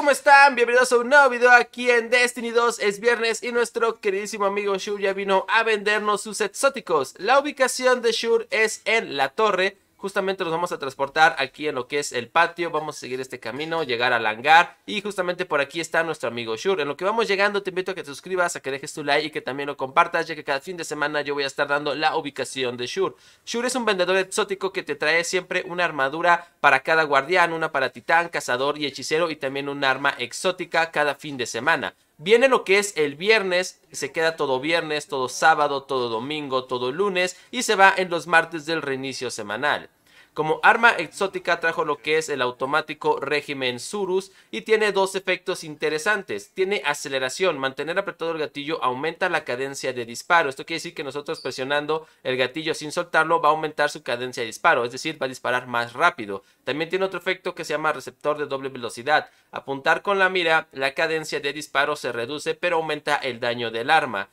¿Cómo están? Bienvenidos a un nuevo video aquí en Destiny 2. Es viernes y nuestro queridísimo amigo Shur ya vino a vendernos sus exóticos. La ubicación de Shur es en la torre justamente nos vamos a transportar aquí en lo que es el patio, vamos a seguir este camino, llegar al hangar y justamente por aquí está nuestro amigo Shur. En lo que vamos llegando te invito a que te suscribas, a que dejes tu like y que también lo compartas ya que cada fin de semana yo voy a estar dando la ubicación de Shur. Shur es un vendedor exótico que te trae siempre una armadura para cada guardián, una para titán, cazador y hechicero y también un arma exótica cada fin de semana. Viene lo que es el viernes, se queda todo viernes, todo sábado, todo domingo, todo lunes y se va en los martes del reinicio semanal. Como arma exótica trajo lo que es el automático régimen Surus y tiene dos efectos interesantes. Tiene aceleración, mantener apretado el gatillo aumenta la cadencia de disparo. Esto quiere decir que nosotros presionando el gatillo sin soltarlo va a aumentar su cadencia de disparo, es decir, va a disparar más rápido. También tiene otro efecto que se llama receptor de doble velocidad. Apuntar con la mira, la cadencia de disparo se reduce pero aumenta el daño del arma.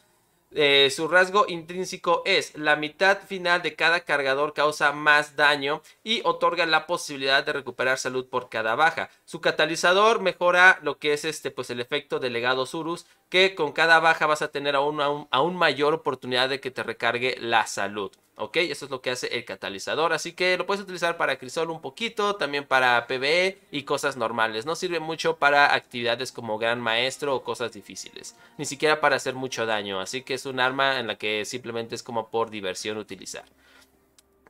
Eh, su rasgo intrínseco es la mitad final de cada cargador causa más daño y otorga la posibilidad de recuperar salud por cada baja. Su catalizador mejora lo que es este, pues el efecto legado Surus, que con cada baja vas a tener aún mayor oportunidad de que te recargue la salud. ¿ok? Eso es lo que hace el catalizador, así que lo puedes utilizar para crisol un poquito, también para PVE y cosas normales. No sirve mucho para actividades como gran maestro o cosas difíciles, ni siquiera para hacer mucho daño, así que es un arma en la que simplemente es como por diversión utilizar.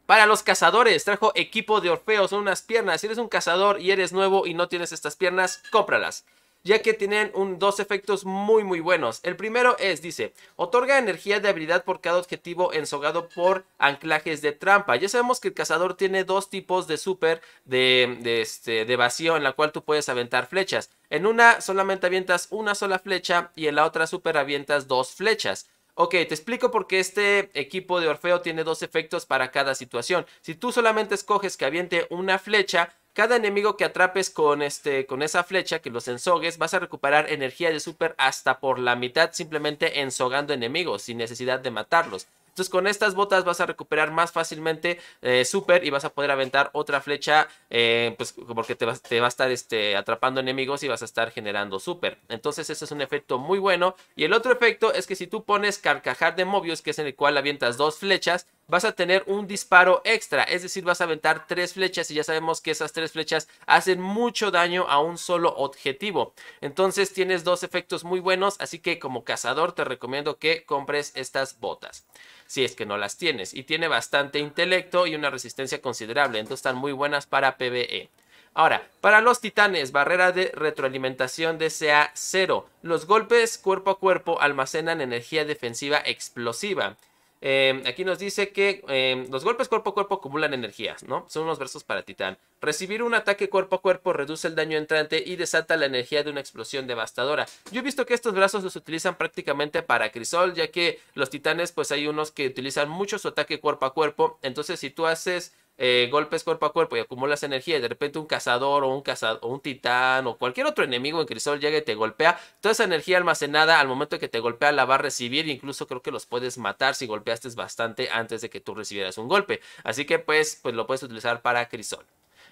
Para los cazadores, trajo equipo de Orfeo, son unas piernas. Si eres un cazador y eres nuevo y no tienes estas piernas, cómpralas ya que tienen un, dos efectos muy muy buenos. El primero es, dice, otorga energía de habilidad por cada objetivo ensogado por anclajes de trampa. Ya sabemos que el cazador tiene dos tipos de super de, este, de vacío en la cual tú puedes aventar flechas. En una solamente avientas una sola flecha y en la otra super avientas dos flechas. Ok, te explico por qué este equipo de Orfeo tiene dos efectos para cada situación. Si tú solamente escoges que aviente una flecha, cada enemigo que atrapes con, este, con esa flecha, que los ensogues, vas a recuperar energía de super hasta por la mitad simplemente ensogando enemigos sin necesidad de matarlos. Entonces con estas botas vas a recuperar más fácilmente súper eh, super y vas a poder aventar otra flecha, eh, pues porque te va, te va a estar este, atrapando enemigos y vas a estar generando super. Entonces ese es un efecto muy bueno. Y el otro efecto es que si tú pones carcajar de Mobius, que es en el cual avientas dos flechas, vas a tener un disparo extra, es decir, vas a aventar tres flechas y ya sabemos que esas tres flechas hacen mucho daño a un solo objetivo. Entonces tienes dos efectos muy buenos, así que como cazador te recomiendo que compres estas botas, si es que no las tienes. Y tiene bastante intelecto y una resistencia considerable, entonces están muy buenas para PvE. Ahora, para los titanes, barrera de retroalimentación de CA0. Los golpes cuerpo a cuerpo almacenan energía defensiva explosiva. Em, aquí nos dice que em, los golpes cuerpo a cuerpo acumulan energías, ¿no? Son unos versos para Titán. Recibir un ataque cuerpo a cuerpo reduce el daño entrante y desata la energía de una explosión devastadora. Yo he visto que estos brazos los utilizan prácticamente para crisol, ya que los titanes, pues hay unos que utilizan mucho su ataque cuerpo a cuerpo. Entonces, si tú haces eh, golpes cuerpo a cuerpo y acumulas energía y de repente un cazador o un, cazador, un titán o cualquier otro enemigo en crisol llega y te golpea, toda esa energía almacenada al momento que te golpea la va a recibir e incluso creo que los puedes matar si golpeaste bastante antes de que tú recibieras un golpe. Así que pues, pues lo puedes utilizar para crisol.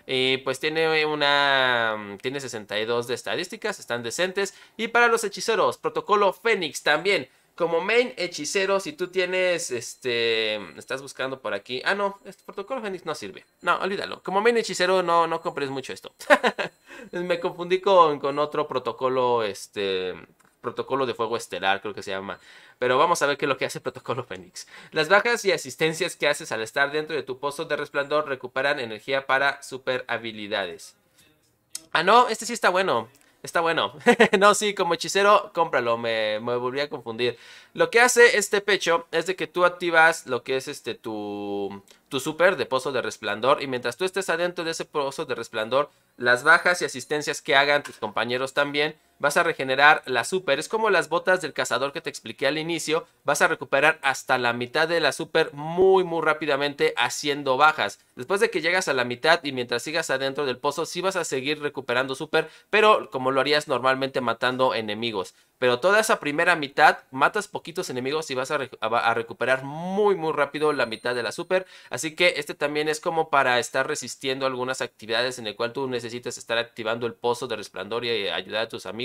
Y pues tiene una. Mm, tiene 62 de estadísticas, están decentes. Y para los hechiceros, protocolo Fénix también. Como main hechicero, si tú tienes, este, estás buscando por aquí. Ah, no, este protocolo Fénix no sirve. No, olvídalo. Como main hechicero, no, no compres mucho esto. Me confundí con, otro protocolo, este, protocolo de fuego estelar, creo que se llama. Pero vamos a ver qué es lo que hace el protocolo Fénix. Las bajas y asistencias que haces al estar dentro de tu pozo de resplandor recuperan energía para super habilidades. Ah, no, este sí está bueno. Está bueno. no, sí, como hechicero, cómpralo. Me, volví a confundir. Lo que hace este pecho es de que tú activas lo que es este tu, tu super de pozo de resplandor. Y mientras tú estés adentro de ese pozo de resplandor, las bajas y asistencias que hagan tus compañeros también vas a regenerar la super. Es como las botas del cazador que te expliqué al inicio. Vas a recuperar hasta la mitad de la super muy muy rápidamente haciendo bajas. Después de que llegas a la mitad y mientras sigas adentro del pozo, sí vas a seguir recuperando super, pero como lo harías normalmente matando enemigos. Pero toda esa primera mitad, matas poquitos enemigos y vas a, recuperar muy muy rápido la mitad de la super. Así que este también es como para estar resistiendo algunas actividades en el cual tú necesitas estar activando el pozo de resplandor y ayudar a tus amigos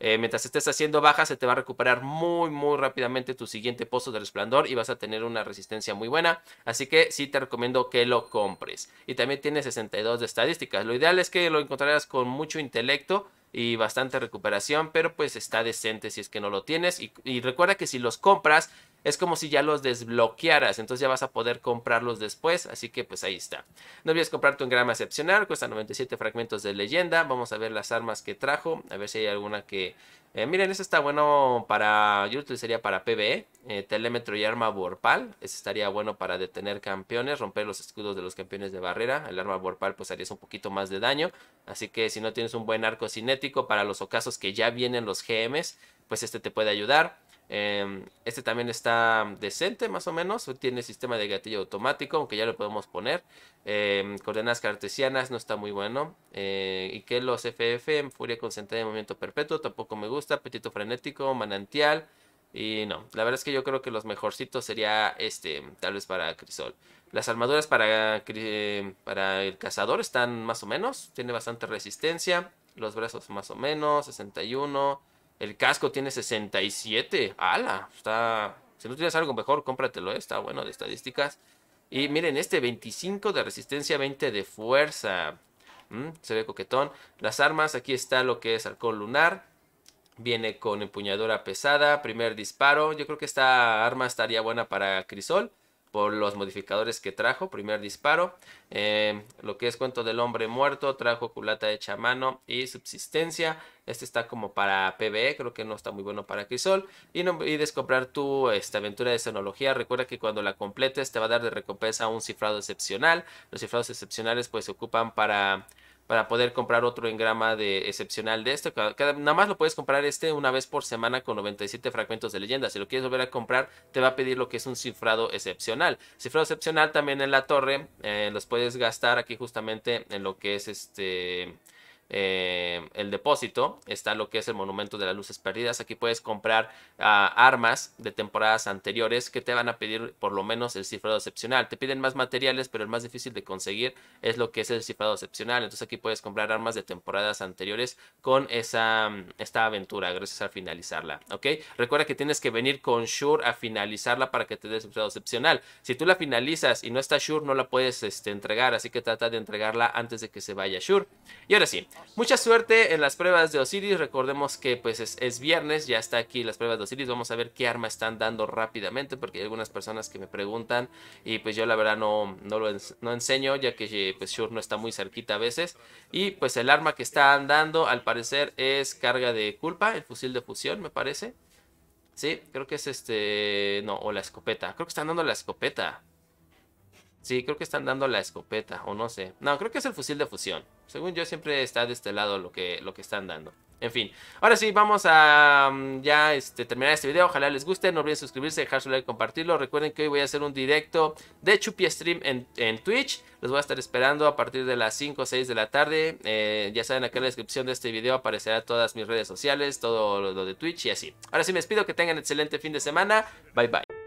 eh, mientras estés haciendo baja, se te va a recuperar muy, muy rápidamente tu siguiente pozo de resplandor y vas a tener una resistencia muy buena. Así que sí te recomiendo que lo compres. Y también tiene 62 de estadísticas. Lo ideal es que lo encontrarás con mucho intelecto y bastante recuperación, pero pues está decente si es que no lo tienes. Y, recuerda que si los compras es como si ya los desbloquearas, entonces ya vas a poder comprarlos después, así que pues ahí está. No olvides comprar tu grama excepcional, cuesta 97 fragmentos de leyenda, vamos a ver las armas que trajo, a ver si hay alguna que eh, miren, ese está bueno para. Yo lo utilizaría para PvE, eh, Telémetro y Arma Vorpal. Ese estaría bueno para detener campeones, romper los escudos de los campeones de barrera. El Arma Vorpal, pues harías un poquito más de daño. Así que si no tienes un buen arco cinético para los ocasos que ya vienen los GMs, pues este te puede ayudar. Em, este también está decente, más o menos. Tiene sistema de gatillo automático, aunque ya lo podemos poner. Em, coordenadas cartesianas, no está muy bueno. Eh, y que los FF, furia concentrada de movimiento perpetuo, tampoco me gusta. Apetito frenético, manantial. Y no, la verdad es que yo creo que los mejorcitos sería este, tal vez para Crisol. Las armaduras para, eh, para el cazador están más o menos. Tiene bastante resistencia. Los brazos más o menos. 61. El casco tiene 67. ¡Hala! Está. Si no tienes algo mejor, cómpratelo. Está bueno de estadísticas. Y miren, este 25 de resistencia, 20 de fuerza. Mm, se ve coquetón. Las armas, aquí está lo que es arcón lunar. Viene con empuñadura pesada, primer disparo. Yo creo que esta arma estaría buena para Crisol por los modificadores que trajo. Primer disparo, eh, lo que es cuento del hombre muerto, trajo culata hecha a mano y subsistencia. Este está como para PBE, creo que no está muy bueno para Crisol. Y no olvides comprar tu esta aventura de escenología. Recuerda que cuando la completes te va a dar de recompensa un cifrado excepcional. Los cifrados excepcionales pues se ocupan para para poder comprar otro engrama de excepcional de esto. nada más lo puedes comprar este una vez por semana con 97 fragmentos de leyenda. Si lo quieres volver a comprar, te va a pedir lo que es un cifrado excepcional. Cifrado excepcional también en la torre, eh, los puedes gastar aquí justamente en lo que es este eh, el depósito, está lo que es el monumento de las luces perdidas. Aquí puedes comprar ah, armas de temporadas anteriores que te van a pedir por lo menos el cifrado excepcional. Te piden más materiales, pero el más difícil de conseguir es lo que es el cifrado excepcional. Entonces aquí puedes comprar armas de temporadas anteriores con esa, esta aventura, gracias a finalizarla. ¿ok? Recuerda que tienes que venir con Shure a finalizarla para que te dé el cifrado excepcional. Si tú la finalizas y no está Shure, no la puedes este, entregar, así que trata de entregarla antes de que se vaya Shure. Y ahora sí, Mucha suerte en las pruebas de Osiris. Recordemos que pues es, viernes, ya está aquí las pruebas de Osiris. Vamos a ver qué arma están dando rápidamente porque hay algunas personas que me preguntan y pues yo la verdad no, no lo enseño ya que eh, pues Shure no está muy cerquita a veces. Y pues el arma que están dando al parecer es carga de culpa, el fusil de fusión me parece. Sí, creo que es este... No, o la escopeta. Creo que están dando la escopeta. Sí, creo que están dando la escopeta, o no sé. No, creo que es el fusil de fusión. Según yo, siempre está de este lado lo que, lo que están dando. En fin, ahora sí, vamos a mm, ya este, terminar este video. Ojalá les guste. No olviden suscribirse, dejar su like, compartirlo. Recuerden que hoy voy a hacer un directo de Chupi en, Twitch. Los voy a estar esperando a partir de las 5 o 6 de la tarde. Eh, ya saben, aquí en la descripción de este video aparecerá todas mis redes sociales, todo lo de Twitch y así. Ahora sí, me despido. Que tengan excelente fin de semana. Bye bye.